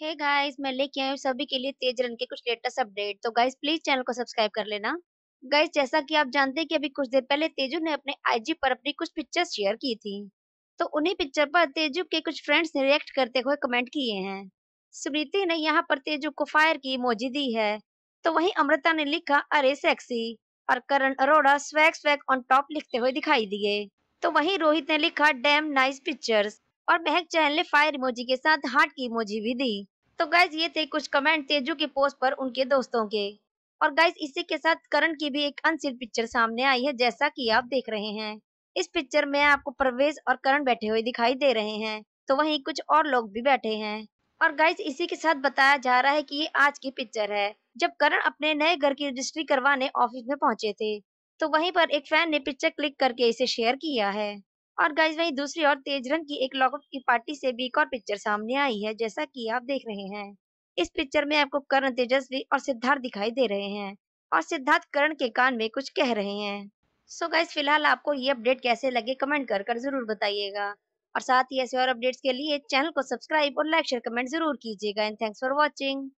hey guys मैं लेके आई हूँ सभी के लिए तेज रन के कुछ लेटेस्ट अपडेट तो गाइस प्लीज चैनल को सब्सक्राइब कर लेना गाइस जैसा कि आप जानते हैं कि अभी कुछ देर पहले तेजू ने अपने आईजी पर अपनी कुछ पिक्चर शेयर की थी तो उन्हीं पिक्चर पर तेजू के कुछ फ्रेंड्स ने रिएक्ट करते हुए कमेंट किए हैं स्मृति ने यहाँ पर तेजू को फायर की मोजी दी है तो वही अमृता ने लिखा अरे सेक्सी और Karan Arora swag swag on top लिखते हुए दिखाई दिए तो वही रोहित ने लिखा डैम नाइस पिक्चर्स और महक चहल ने फायर इमोजी के साथ हार्ट की इमोजी भी दी तो गाइज ये थे कुछ कमेंट तेजू के पोस्ट पर उनके दोस्तों के और गाइज इसी के साथ करण की भी एक अनसील पिक्चर सामने आई है जैसा की आप देख रहे हैं इस पिक्चर में आपको प्रवेश और करण बैठे हुए दिखाई दे रहे हैं तो वही कुछ और लोग भी बैठे हैं और गाइज इसी के साथ बताया जा रहा है कि ये आज की पिक्चर है जब करण अपने नए घर की रजिस्ट्री करवाने ऑफिस में पहुंचे थे तो वहीं पर एक फैन ने पिक्चर क्लिक करके इसे शेयर किया है और गाइज वही दूसरी ओर रंग की एक लॉकअप की पार्टी से भी एक और पिक्चर सामने आई है जैसा कि आप देख रहे हैं इस पिक्चर में आपको करण तेजस्वी और सिद्धार्थ दिखाई दे रहे हैं और सिद्धार्थ करण के कान में कुछ कह रहे हैं सो गाइज फिलहाल आपको ये अपडेट कैसे लगे कमेंट कर कर जरूर बताइएगा और साथ ही ऐसे और अपडेट्स के लिए चैनल को सब्सक्राइब और लाइक शेयर कमेंट जरूर कीजिएगा एंड थैंक्स फॉर वॉचिंग